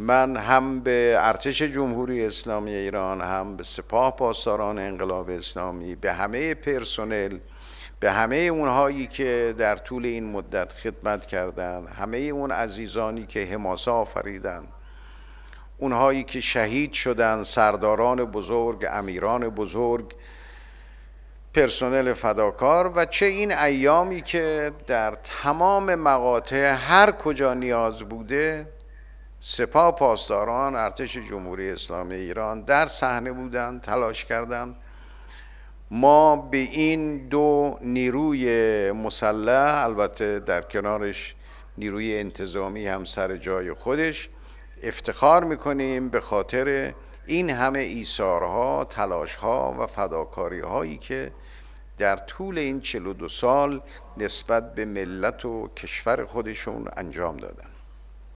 من هم به ارتش جمهوری اسلامی ایران هم به سپاه پاسداران انقلاب اسلامی به همه پرسنل به همه اونهایی که در طول این مدت خدمت کردند همه اون عزیزانی که حماسه آفریدند اونهایی که شهید شدند سرداران بزرگ امیران بزرگ پرسنل فداکار و چه این ایامی که در تمام مقاطع هر کجا نیاز بوده سپاه پاسداران ارتش جمهوری اسلامی ایران در صحنه بودند تلاش کردند ما به این دو نیروی مسلح البته در کنارش نیروی انتظامی هم سر جای خودش افتخار میکنیم به خاطر این همه ایثارها، تلاشها و فداکاری هایی که در طول این 42 سال نسبت به ملت و کشور خودشون انجام دادن